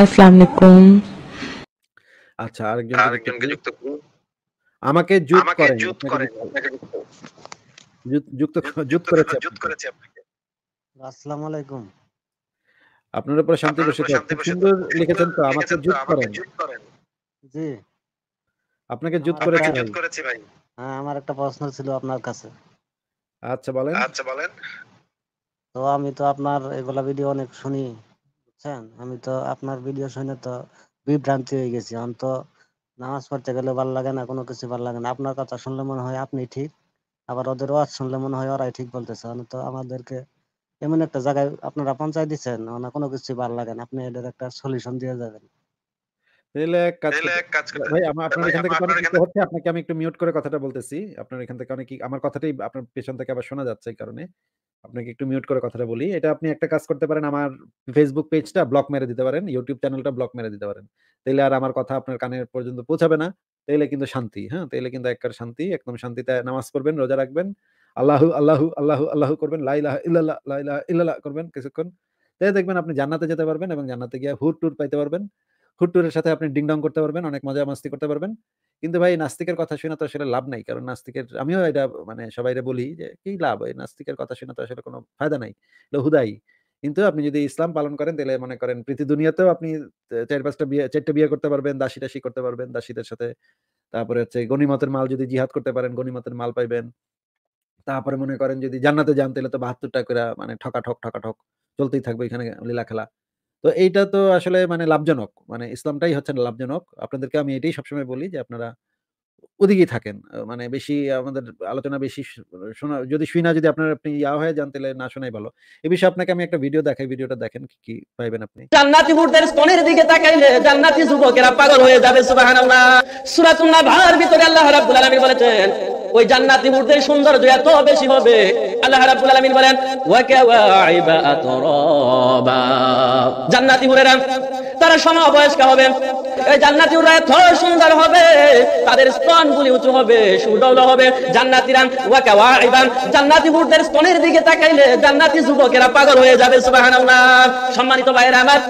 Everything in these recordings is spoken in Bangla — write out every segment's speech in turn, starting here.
আসসালামু আচ্ছা আরেকজনকে যুক্ত করুন আমাকে যুক্ত করেন যুক্ত করেন যুক্ত করেছে যুক্ত করেছে আসসালামু আলাইকুম আপনার উপর শান্তি বসে সুন্দর লিখেছেন তো আমাকে যুক্ত করেন জি আপনাকে যুক্ত করেছে যুক্ত করেছে ভাই হ্যাঁ আমার একটা প্রশ্ন ছিল আপনার কাছে আচ্ছা বলেন আচ্ছা বলেন তো আমি তো আপনার এগুলা ভিডিও অনেক শুনি বুঝছেন আমি তো আপনার ভিডিও শুনে তো বিভ্রান্তি হয়ে গেছি আমি তো নামাজ পড়তে গেলে ভালো লাগে না কোনো কিছু ভালো লাগে না আপনার কথা শুনলে মনে হয় আপনি ঠিক আবার ওদের ওয়াজ শুনলে মনে হয় ওরাই ঠিক বলতেছে তো আমাদেরকে এমন একটা জায়গায় আপনারা পঞ্চায়েত দিচ্ছেন না কোনো কিছু ভালো লাগে না আপনি এদের একটা সলিউশন দিয়ে যাবেন আমি একটু মিউট করে কথাটা বলতেছি আপনার এখান থেকে অনেক আমার কথাটাই আপনার পেছন থেকে আবার শোনা যাচ্ছে এই কারণে আপনাকে একটু মিউট করে কথাটা বলি এটা আপনি একটা কাজ করতে পারেন আমার ফেসবুক পেজটা ব্লক মেরে দিতে পারেন ইউটিউব চ্যানেলটা ব্লক মেরে দিতে পারেন তাইলে আর আমার কথা আপনার কানের পর্যন্ত পৌঁছাবে না তাইলে কিন্তু শান্তি হ্যাঁ তাইলে কিন্তু একবার শান্তি একদম শান্তিতে নামাজ পড়বেন রোজা রাখবেন আল্লাহু আল্লাহু আল্লাহ আল্লাহ করবেন লাইলা লাইলাহ করবেন কিছুক্ষণ তাই দেখবেন আপনি জান্নাতে যেতে পারবেন এবং জান্নাতে গিয়ে হুট টুর পাইতে পারবেন হুট টুরের সাথে আপনি ডিং ডং করতে পারবেন অনেক মজা মাস্তি করতে পারবেন কিন্তু ভাই নাস্তিকের কথা শুনে তো আসলে লাভ নাই কারণ নাস্তিকের আমিও এটা মানে সবাইরে বলি যে কি লাভ এই নাস্তিকের কথা শুনে তো আসলে কোনো ফায়দা নাই হুদাই কিন্তু আপনি যদি ইসলাম পালন করেন তাহলে মনে করেন পৃথিবী দুনিয়াতেও আপনি চার পাঁচটা বিয়ে চারটা বিয়ে করতে পারবেন দাসী টাসি করতে পারবেন দাসীদের সাথে তারপরে হচ্ছে গণিমতের মাল যদি জিহাদ করতে পারেন গণিমতের মাল পাইবেন তারপরে মনে করেন যদি জান্নাতে যান তাহলে তো বাহাত্তরটা করে মানে ঠকা ঠক ঠকা ঠক চলতেই থাকবে এখানে লীলা খেলা তো এইটা তো আসলে মানে লাভজনক মানে ইসলামটাই হচ্ছে লাভজনক আপনাদেরকে আমি এটাই সবসময় বলি যে আপনারা ওদিকেই থাকেন মানে বেশি আমাদের আলোচনা বেশি শোনা যদি শুই না যদি আপনার আপনি ইয়া হয়ে যান তাহলে না শোনাই ভালো এ বিষয়ে আপনাকে আমি একটা ভিডিও দেখাই ভিডিওটা দেখেন কি কি পাইবেন আপনি জান্নাতি হুরদের স্তনের দিকে তাকাইলে জান্নাতি যুবকেরা পাগল হয়ে যাবে সুবহানাল্লাহ সূরাতুন নাভার ভিতরে আল্লাহ রাব্বুল আলামিন বলেছেন ওই জান্নাতি হুরদের সৌন্দর্য এত বেশি হবে আল্লাহ রাব্বুল আলামিন বলেন ওয়া কাওয়াইবা আতরাবা জান্নাতি হুরেরা তারা সমবয়স্ক হবে এই জান্নাতি হুরেরা থর সুন্দর হবে তাদের স্তনগুলি উঁচু হবে হবে জান্নাতিরা ওয়া জান্নাতি হুরদের স্তনের দিকে তাকাইলে জান্নাতি যুবকেরা পাগল হয়ে যাবে সুবহানাল্লাহ সম্মানিত ভাইরা আমার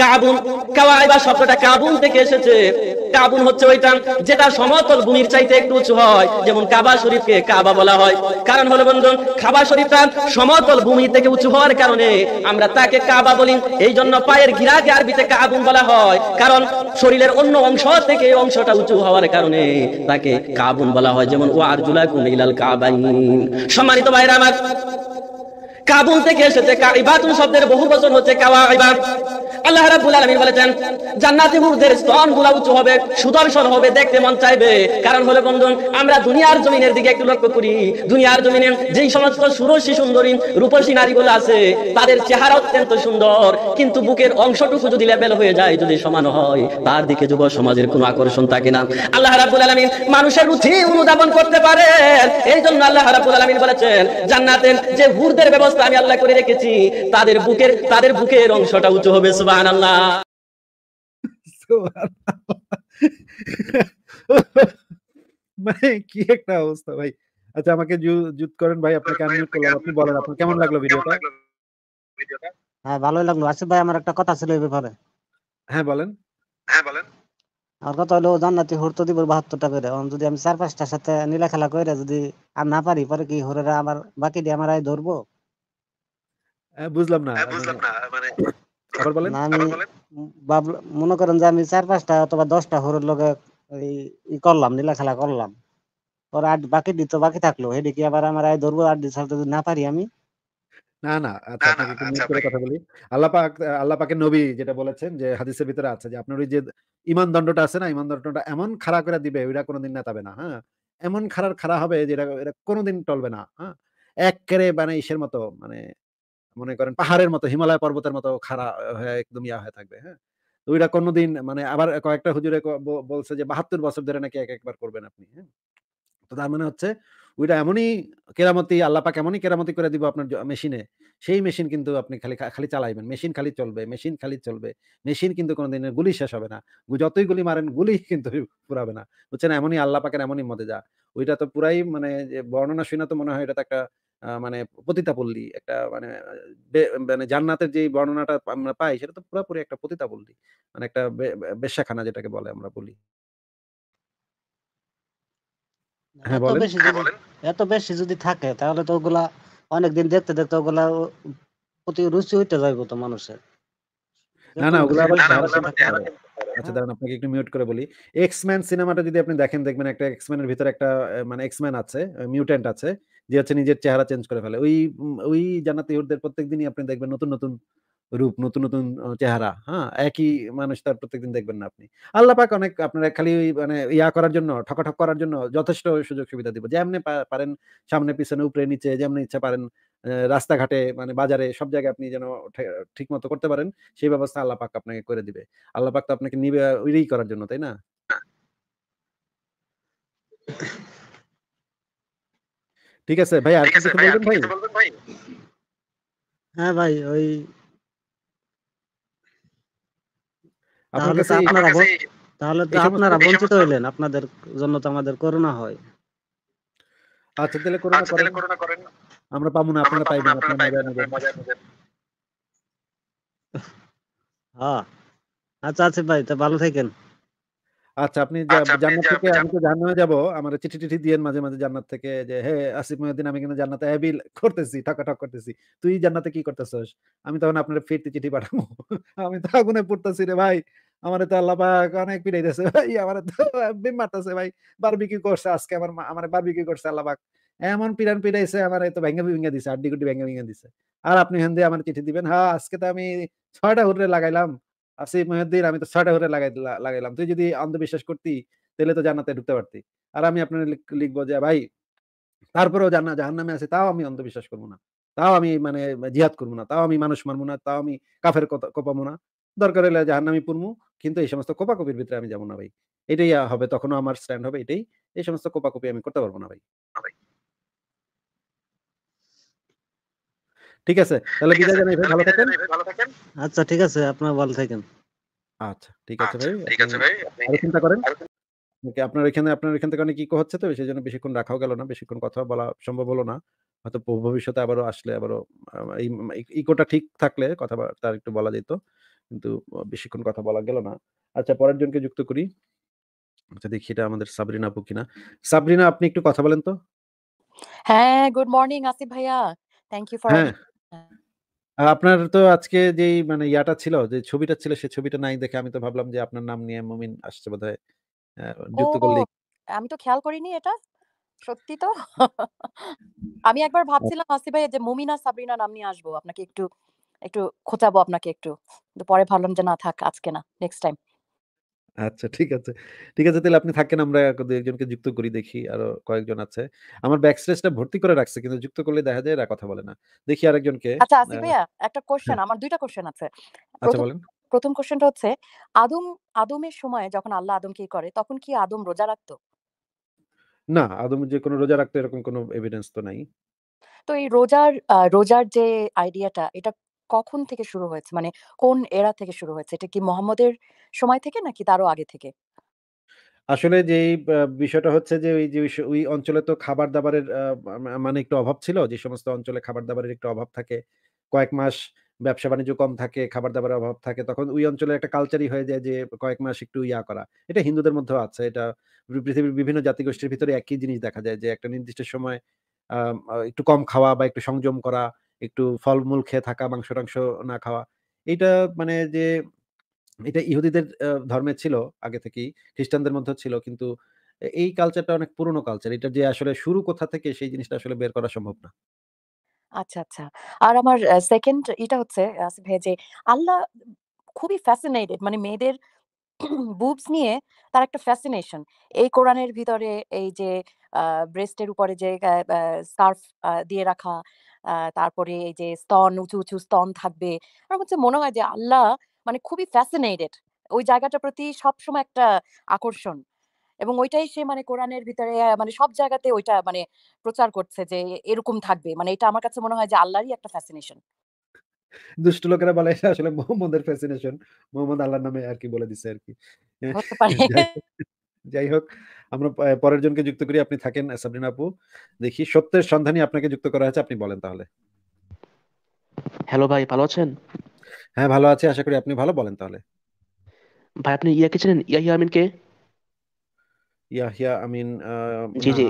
কাবুল কাওয়াইবা শব্দটা কাবুল থেকে এসেছে কাবুল হচ্ছে ওইটা যেটা সমতল ভূমির চাইতে একটু উঁচু হয় যেমন কাবা শরীফকে কাবা বলা হয় কারণ হলো বন্ধু খাবা শরীফটা সমতল ভূমি থেকে উঁচু হওয়ার কারণে আমরা তাকে কাবা বলি এই জন্য পায়ের ঘিরাকে আরবিতে কাবুন বলা হয় কারণ শরীরের অন্য অংশ থেকে অংশটা উঁচু হওয়ার কারণে তাকে কাবুন বলা হয় যেমন ও আর জুলাকুন ইলাল কাবাইন সম্মানিত ভাইরা আমার কাবুল থেকে এসেছে ইবাতুন শব্দের বহু বচন হচ্ছে কাওয়া ইবাদ আল্লাহ রাব্বুল আলামিন বলেছেন জান্নাতে স্তন গুলা উঁচু হবে সুদর্শন হবে দেখতে মন চাইবে কারণ হলো বন্ধু আমরা দুনিয়ার জমিনের দিকে একটু লক্ষ্য করি দুনিয়ার জমিনে যেই সমস্ত সুরসী সুন্দরী রূপসী নারীগুলো আছে তাদের চেহারা অত্যন্ত সুন্দর কিন্তু বুকের অংশটুকু যদি লেভেল হয়ে যায় যদি সমান হয় তার দিকে যুব সমাজের কোনো আকর্ষণ থাকে না আল্লাহ রাব্বুল আলামিন মানুষের রুচি অনুধাবন করতে পারে এই জন্য আল্লাহ রাব্বুল আলামিন বলেছেন জান্নাতের যে হুরদের ব্যবস্থা আমি আল্লাহ করে রেখেছি তাদের বুকের তাদের বুকের অংশটা উঁচু হবে মানে কি একটা অবস্থা ভাই আচ্ছা আমাকে জুত করেন ভাই আপনাকে আনমিউট করলাম আপনি বলেন আপনার কেমন লাগলো ভিডিওটা হ্যাঁ ভালোই লাগলো আসিফ ভাই আমার একটা কথা ছিল এই ব্যাপারে হ্যাঁ বলেন হ্যাঁ বলেন কথা হলো জান্নাতি হোর তো দিব বাহাত্তরটা করে যদি আমি চার পাঁচটার সাথে নীলা খেলা করে যদি আর না পারি পরে কি হোরেরা আমার বাকি দিয়ে আমার আয় ধরবো বুঝলাম না হ্যাঁ, বুঝলাম না মানে আমি মনে করেন যে আমি চার পাঁচটা অথবা দশটা হরের লগে ই করলাম খেলা করলাম ওর আট বাকি দিত বাকি থাকলো হেডে কি আবার আমার আয় ধরবো আট দিন না পারি আমি না না আচ্ছা, আচ্ছা কথা বলি আল্লাপাক পাক নবী যেটা বলেছেন যে হাদিসের ভিতরে আছে যে আপনার ওই যে ইমান দণ্ডটা আছে না ইমান দণ্ডটা এমন খাড়া করে দিবে ওইটা কোনোদিন না তাবে না হ্যাঁ এমন খারাপ খাড়া হবে যেটা এটা কোনোদিন টলবে না হ্যাঁ এক কেড়ে মানে ইসের মতো মানে মনে করেন পাহাড়ের মতো হিমালয় পর্বতের মতো খাড়া একদম ইয়া হয়ে থাকবে হ্যাঁ তো ওইটা কোনোদিন মানে আবার কয়েকটা হুজুরে বলছে যে বাহাত্তর বছর ধরে নাকি এক একবার করবেন আপনি হ্যাঁ তো তার মানে হচ্ছে ওইটা এমনই কেরামতি আল্লাপাক এমনই কেরামতি করে দিব আপনার মেশিনে সেই মেশিন কিন্তু আপনি খালি খালি চালাইবেন মেশিন খালি চলবে মেশিন খালি চলবে মেশিন কিন্তু কোনোদিন গুলি শেষ হবে না যতই গুলি মারেন গুলি কিন্তু পুরাবে না বুঝছেন এমনই আল্লাপাকের এমনই মতে যা ওইটা তো পুরাই মানে বর্ণনা শুনে তো মনে হয় এটা তো একটা মানে পতিতাপল্লী একটা মানে মানে জান্নাতের যে বর্ণনাটা আমরা পাই সেটা তো পুরোপুরি একটা পতিতাপল্লী মানে একটা বেশ্যাখানা যেটাকে বলে আমরা বলি মানে হ্যাঁ, হ্যাঁ, এত বেশি যদি থাকে তাহলে তো ওগুলা অনেকদিন দেখতে দেখতে ওগুলা প্রতি রুচি হইতে যাইব তো মানুষের না না ওগুলা আচ্ছা দাঁড়ান আপনাকে একটু মিউট করে বলি এক্সম্যান সিনেমাটা যদি আপনি দেখেন দেখবেন একটা এক্সম্যানের ভিতরে একটা মানে এক্সম্যান আছে মিউট্যান্ট আছে যে হচ্ছে নিজের চেহারা চেঞ্জ করে ফেলে ওই ওই জানাতে হুরদের প্রত্যেক দিনই আপনি দেখবেন নতুন নতুন রূপ নতুন নতুন চেহারা হ্যাঁ একই মানুষ তার প্রত্যেকদিন দেখবেন না আপনি আল্লাহ পাক অনেক আপনারা খালি মানে ইয়া করার জন্য ঠকাঠক করার জন্য যথেষ্ট সুযোগ সুবিধা দিব যেমনি পারেন সামনে পিছনে উপরে নিচে যেমনি ইচ্ছা পারেন রাস্তাঘাটে মানে বাজারে সব জায়গায় আপনি যেন ঠিক মতো করতে পারেন সেই ব্যবস্থা আল্লাহ পাক আপনাকে করে দিবে আল্লাহ পাক তো আপনাকে নিবে ওইটাই করার জন্য তাই না ঠিক আছে ভাই আর কিছু বলবেন ভাই হ্যাঁ ভাই ওই কাছে আপনারা তাহলে তো আপনারা বঞ্চিত আপনাদের জন্য তো আমাদের করোনা হয় আচ্ছা তাহলে করোনা আচ্ছা, করেন আমরা পাবো না আপনারা পাইবেন আপনারা মজা নেবেন হ্যাঁ আচ্ছা আছে আচ্ছা, ভাই তো ভালো থাকেন আচ্ছা, আচ্ছা আপনি জান্নাত থেকে আমি তো জাহান্নামে যাব আমার চিঠি টিঠি দিয়ে মাঝে মাঝে জান্নাত থেকে যে হে আসিফ মহিউদ্দিন আমি কিন্তু জান্নাতে অ্যাবিল করতেছি ঠক ঠক করতেছি তুই জান্নাতে কি করতেছস আমি তখন আপনার ফিরতে চিঠি পাঠাবো আমি তো আগুনে পড়তেছি রে ভাই আমার তো আল্লাহ পাক অনেক পিটাইতেছে ভাই আমার তো বিম মারতেছে ভাই বারবিকিউ করছে আজকে আমার আমার বারবিকিউ করছে আল্লাহ পাক এমন পিরান পিড়াইছে আমার তো ভেঙে ভেঙে দিছে আড্ডি গুড্ডি ভেঙে ভেঙে দিছে আর আপনি হেন দিয়ে আমার চিঠি দিবেন হ্যাঁ আজকে তো আমি ছয়টা হুটরে লাগাইলাম আসিফ মহিউদ্দিন আমি তো ছয়টা ঘরে লাগাই লাগাইলাম তুই যদি অন্ধবিশ্বাস করতি তাহলে তো জান্নাতে ঢুকতে পারতি আর আমি আপনার লিখবো যে ভাই তারপরেও জান্না জাহান নামে আছে তাও আমি অন্ধবিশ্বাস করবো না তাও আমি মানে জিহাদ করবো না তাও আমি মানুষ মানবো না তাও আমি কাফের কোপাবো না দরকার হলে জাহান নামি পুরমু কিন্তু এই সমস্ত কোপাকপির ভিতরে আমি যাবো না ভাই এটাই হবে তখনও আমার স্ট্যান্ড হবে এটাই এই সমস্ত কোপাকপি আমি করতে পারবো না ভাই ঠিক আছে তাহলে বিদায় জানাই ভাই ভালো থাকেন আচ্ছা ঠিক আছে আপনার ভালো থাকেন আচ্ছা ঠিক আছে ভাই আচ্ছা, ঠিক আছে ভাই আপনি চিন্তা করেন ওকে আপনার এখানে আপনার এখান থেকে অনেক ইকো হচ্ছে তো সেই জন্য বেশিক্ষণ রাখাও গেল না বেশিক্ষণ কথা বলা সম্ভব হলো না হয়তো ভবিষ্যতে আবারও আসলে আবারও এই ইকোটা ঠিক থাকলে তার একটু বলা যেত কিন্তু বেশিক্ষণ কথা বলা গেল না আচ্ছা পরের জনকে যুক্ত করি আচ্ছা দেখি এটা আমাদের সাবরিনা আপু কিনা সাবরিনা আপনি একটু কথা বলেন তো হ্যাঁ গুড মর্নিং আসিফ ভাইয়া থ্যাংক ইউ ফর আপনার তো আজকে যে মানে ইয়াটা ছিল, যে ছবিটা ছিল সে ছবিটা নাই দেখে আমি তো ভাবলাম যে আপনার নাম নিয়ে মুমিন আসছে বোধহয়। যুক্ত করলে আমি তো খেয়াল করিনি এটা। সত্যি তো। আমি একবার ভাবছিলাম আসি ভাই যে মুমিনা সাবরিনা নাম নিয়ে আসবো। আপনাকে একটু, একটু খোঁচাবো আপনাকে একটু। পরে ভাবলাম যে না থাক আজকে না। Next time. আচ্ছা ঠিক আছে। ঠিক আছে তাহলে আপনি থাকেন আমরা ২ ১ যুক্ত করি দেখি আরো কয়েকজন আছে। আমার ব্যাক স্ট্রেসটা ভর্তি করে রাখছে কিন্তু যুক্ত করলে দেখা যায় এরা কথা বলে না। দেখি আরেকজনকে আচ্ছা আসিফ ভাইয়া একটা কোশ্চেন হ্যাঁ। আমার দুইটা কোশ্চেন আছে। আচ্ছা বলেন। প্রথম কোশ্চেনটা হচ্ছে আদম আদমের সময় যখন আল্লাহ আদমকে ই করে তখন কি আদম রোজা রাখতো না, আদম যে কোনো রোজা রাখতো এরকম কোনো এভিডেন্স তো নাই। তো এই রোজার রোজার যে আইডিয়াটা এটা কখন থেকে শুরু হয়েছে? মানে কোন এরা থেকে শুরু হয়েছে? এটা কি মোহাম্মদের সময় থেকে নাকি তারও আগে থেকে? আসলে যেই বিষয়টা হচ্ছে যে ওই যে ওই অঞ্চলে তো খাবার-দাবারের মানে একটু অভাব ছিল। যে সমস্ত অঞ্চলে খাবার-দাবারের একটু অভাব থাকে। কয়েক মাস ব্যবসা-বাণিজ্য কম থাকে, খাবার-দাবারের অভাব থাকে। তখন ওই অঞ্চলে একটা কালচারই হয়ে যায় যে কয়েক মাস একটু ইয়া করা। এটা হিন্দুদের মধ্যেও আছে। এটা পৃথিবীর বিভিন্ন জাতিগোষ্ঠীর ভিতরে একই জিনিস দেখা যায় যে একটা নির্দিষ্ট সময় একটু কম খাওয়া বা একটু সংযম করা। একটু ফলমূল খেয়ে থাকা মাংস টাংস না খাওয়া এটা মানে যে এটা ইহুদিদের ধর্মে ছিল আগে থেকেই খ্রিস্টানদের মধ্যে ছিল কিন্তু এই কালচারটা অনেক পুরনো কালচার এটা যে আসলে শুরু কোথা থেকে সেই জিনিসটা আসলে বের করা সম্ভব না আচ্ছা আচ্ছা আর আমার সেকেন্ড এটা হচ্ছে আসিফ যে আল্লাহ খুবই ফ্যাসিনেটেড মানে মেয়েদের বুবস নিয়ে তার একটা ফ্যাসিনেশন এই কোরআনের ভিতরে এই যে ব্রেস্টের উপরে যে স্কার্ফ দিয়ে রাখা তারপরে এই যে স্তন উঁচু উঁচু স্তন থাকবে আমার হচ্ছে মনে হয় যে আল্লাহ মানে খুবই ফ্যাসিনেটেড ওই জায়গাটার প্রতি সবসময় একটা আকর্ষণ এবং ওইটাই সে মানে কোরআনের ভিতরে মানে সব জায়গাতে ওইটা মানে প্রচার করছে যে এরকম থাকবে মানে এটা আমার কাছে মনে হয় যে আল্লাহরই একটা ফ্যাসিনেশন দুষ্ট লোকেরা বলে এটা আসলে মোহাম্মদের ফ্যাসিনেশন মোহাম্মদ আল্লাহর নামে আর কি বলে দিছে আর কি যাই হোক আমরা পরের জনকে যুক্ত করি আপনি থাকেন সাবরিনা আপু দেখি সত্যের সন্ধানী আপনাকে যুক্ত করা হয়েছে আপনি বলেন তাহলে হ্যালো ভাই ভালো আছেন হ্যাঁ ভালো আছি আশা করি আপনি ভালো বলেন তাহলে ভাই আপনি ইয়াকে চেনেন ইয়াহিয়া আমিন কে ইয়াহিয়া আমিন জি জি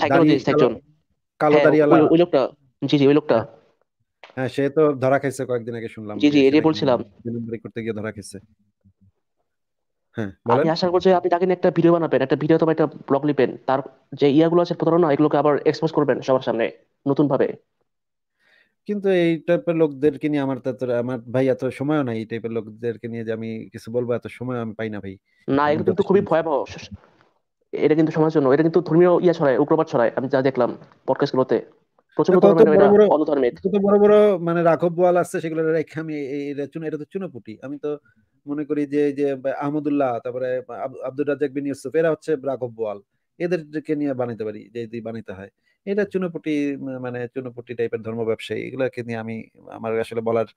সাইকোলজিস্ট একজন কালো হ্যাঁ, দাড়িওয়ালা ওই লোকটা জি জি ওই লোকটা হ্যাঁ সে তো ধরা খাইছে কয়েকদিন আগে শুনলাম জি জি এটা বলছিলাম করতে গিয়ে ধরা খাইছে হ্যাঁ আমি আশা করছি আপনি তাকে নিয়ে একটা ভিডিও বানাবেন একটা ভিডিও অথবা একটা ব্লগ লিখবেন তার যে ইয়াগুলো আছে প্রতারণা এগুলোকে আবার এক্সপোজ করবেন সবার সামনে নতুন ভাবে কিন্তু এই টাইপের লোকদেরকে নিয়ে আমার তো আমার ভাই এত সময়ও নাই এই টাইপের লোকদেরকে নিয়ে যে আমি কিছু বলবো এত সময় আমি পাই না ভাই না এগুলো কিন্তু খুবই ভয়াবহ এটা কিন্তু সমাজের জন্য এটা কিন্তু ধর্মীয় ইয়া ছড়ায় উগ্রবাদ ছড়ায় আমি যা দেখলাম পডকাস্ট গুলোতে মানে রাঘব বোয়াল সেগুলো আমি এটা তো চুনোপুটি আমি তো মনে করি যে যে আহমদুল্লাহ তারপরে আব্দুল রাজাক বিন ইউসুফ এরা হচ্ছে রাঘব বোয়াল এদেরকে নিয়ে বানাইতে পারি বানাইতে হয় এটা চুনোপুটি মানে চুনোপুটি টাইপের ধর্ম ব্যবসায়ী এগুলোকে নিয়ে আমি আমার আসলে বলার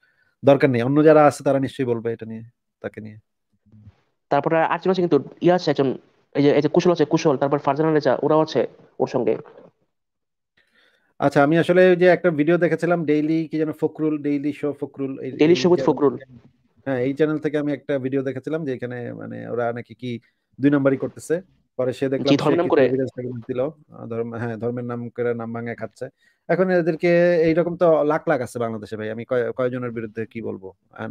দরকার নেই অন্য যারা আছে তারা নিশ্চয়ই বলবে এটা নিয়ে তাকে নিয়ে তারপরে আর আছে কিন্তু ইয়ে আছে একজন এই যে কুশল আছে কুশল তারপর ফারজানা রেজা ওরাও আছে ওর সঙ্গে আচ্ছা আমি আসলে যে একটা ভিডিও দেখেছিলাম ডেইলি কি যেন Fakhrul daily show Fakhrul daily show with Fakhrul হ্যাঁ এই চ্যানেল থেকে আমি একটা ভিডিও দেখেছিলাম যে এখানে মানে ওরা নাকি কি দুই নাম্বারই করতেছে পরে সে দেখলাম ধর্মের নাম করে দিল ধর্ম হ্যাঁ ধর্মের নাম করে নাম ভাঙে খাচ্ছে এখন এদেরকে এইরকম তো লাখ লাখ আছে বাংলাদেশে ভাই আমি কয়জনের বিরুদ্ধে কি বলবো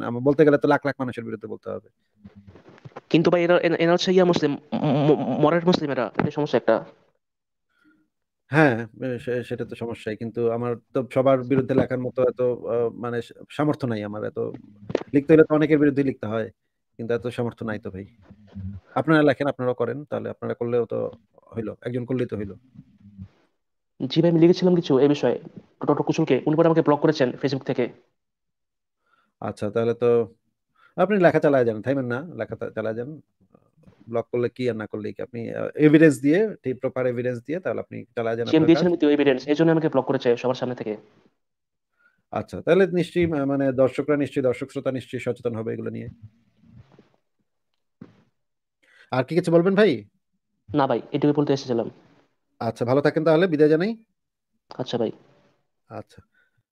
আমি বলতে গেলে তো লাখ লাখ মানুষের বিরুদ্ধে বলতে হবে কিন্তু ভাই এরা এরা হচ্ছে ইয়া মুসলিম মরার মুসলিম এরা এটা সমস্যা একটা হ্যাঁ, সেটা তো সমস্যাই। কিন্তু আমার তো সবার বিরুদ্ধে লেখার মতো এত মানে সামর্থ্য নাই আমার এত। লিখতে হলে তো অনেকের বিরুদ্ধে লিখতে হয়। কিন্তু এত সামর্থ্য নাই তো ভাই। আপনারা লেখেন, আপনারা করেন। তাহলে আপনারা করলেও তো হইলো একজন করলেই তো হইলো জি ভাই, আমি লিখেছিলাম কিছু এ বিষয়ে। ডক্টর কুসুমকে। উনি পরে আমাকে ব্লক করেছেন ফেসবুক থেকে। আচ্ছা তাহলে তো আপনি লেখা চালায় যান, থাইমেন না। লেখা চালায় যান। ব্লক করলে কি আর না করলে কি আপনি এভিডেন্স দিয়ে ঠিক প্রপার এভিডেন্স দিয়ে তাহলে আপনি চালা যান সিএম দিয়েছেন তো এভিডেন্স এই আমাকে ব্লক করেছে সবার সামনে থেকে আচ্ছা তাহলে নিশ্চয়ই মানে দর্শকরা নিশ্চয়ই দর্শক শ্রোতা নিশ্চয়ই সচেতন হবে এগুলো নিয়ে আর কি কিছু বলবেন ভাই না ভাই এটুকু বলতে এসেছিলাম আচ্ছা ভালো থাকেন তাহলে বিদায় জানাই আচ্ছা ভাই আচ্ছা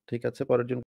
ঠিক আছে পরের জন